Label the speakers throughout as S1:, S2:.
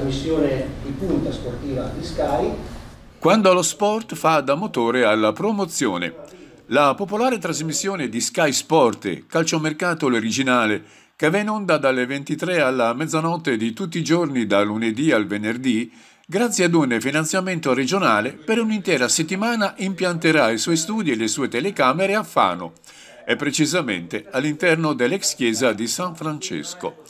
S1: trasmissione di punta sportiva di Sky. Quando lo sport fa da motore alla promozione. La popolare trasmissione di Sky Sport, calciomercato l'originale, che va in onda dalle 23 alla mezzanotte di tutti i giorni da lunedì al venerdì, grazie ad un finanziamento regionale, per un'intera settimana impianterà i suoi studi e le sue telecamere a Fano, e precisamente all'interno dell'ex chiesa di San Francesco.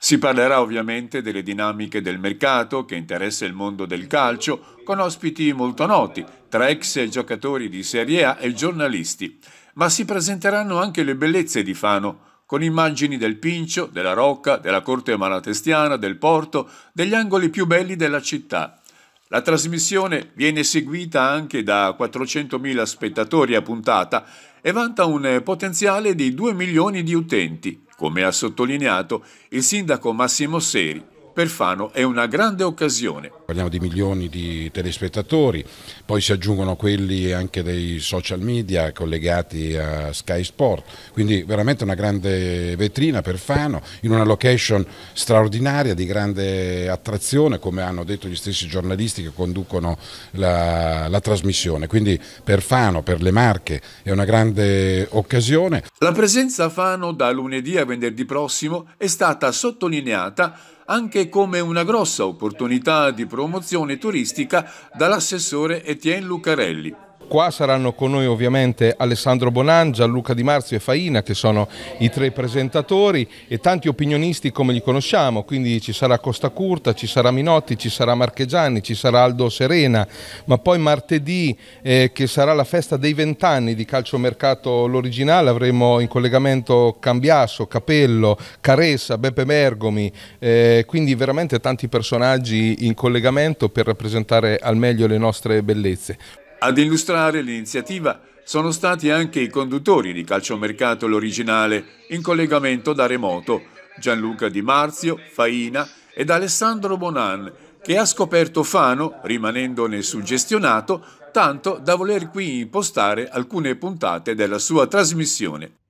S1: Si parlerà ovviamente delle dinamiche del mercato che interessa il mondo del calcio, con ospiti molto noti, tra ex giocatori di Serie A e giornalisti. Ma si presenteranno anche le bellezze di Fano, con immagini del Pincio, della Rocca, della Corte Malatestiana, del Porto, degli angoli più belli della città. La trasmissione viene seguita anche da 400.000 spettatori a puntata e vanta un potenziale di 2 milioni di utenti. Come ha sottolineato il sindaco Massimo Seri, per Fano è una grande occasione.
S2: Parliamo di milioni di telespettatori, poi si aggiungono quelli anche dei social media collegati a Sky Sport, quindi veramente una grande vetrina per Fano in una location straordinaria di grande attrazione come hanno detto gli stessi giornalisti che conducono la, la trasmissione, quindi per Fano, per le Marche è una grande occasione.
S1: La presenza a Fano da lunedì a venerdì prossimo è stata sottolineata anche come una grossa opportunità di promozione turistica dall'assessore Etienne Lucarelli.
S3: Qua saranno con noi ovviamente Alessandro Bonangia, Luca Di Marzio e Faina che sono i tre presentatori e tanti opinionisti come li conosciamo, quindi ci sarà Costa Curta, ci sarà Minotti, ci sarà Marchegiani, ci sarà Aldo Serena, ma poi martedì eh, che sarà la festa dei vent'anni di calciomercato l'originale avremo in collegamento Cambiasso, Capello, Caressa, Beppe Mergomi, eh, quindi veramente tanti personaggi in collegamento per rappresentare al meglio le nostre bellezze.
S1: Ad illustrare l'iniziativa sono stati anche i conduttori di Calciomercato l'originale in collegamento da remoto, Gianluca Di Marzio, Faina ed Alessandro Bonan, che ha scoperto Fano, rimanendone suggestionato, tanto da voler qui impostare alcune puntate della sua trasmissione.